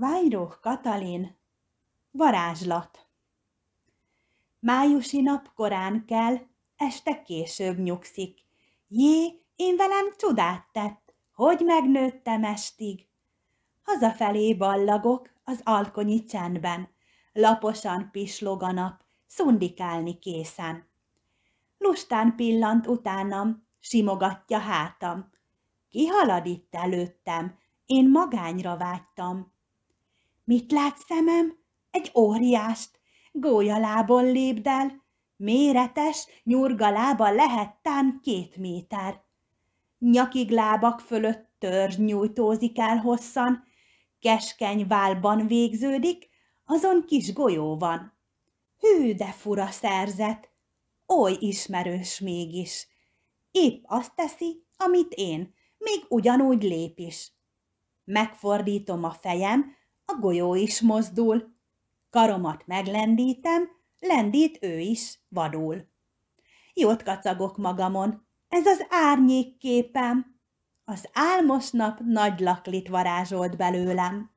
Vajruh Katalin Varázslat Májusi nap korán kell, este később nyugszik. Jé, én velem csodát tett, hogy megnőttem estig. Hazafelé ballagok az alkonyi csendben, laposan pislog a nap, szundikálni készen. Lustán pillant utánam, simogatja hátam. kihalad itt előttem, én magányra vágytam. Mit lát szemem? Egy óriást. Gólyalábon lépdel. Méretes, nyurga lába tán két méter. Nyakig lábak fölött törzs nyújtózik el hosszan, keskeny válban végződik, azon kis golyó van. Hű, de fura szerzet! Oly ismerős mégis! Épp azt teszi, amit én, még ugyanúgy lép is. Megfordítom a fejem, a golyó is mozdul. Karomat meglendítem, lendít ő is, vadul. Jót kacagok magamon, ez az árnyék képem. Az álmos nap nagy laklit varázsolt belőlem.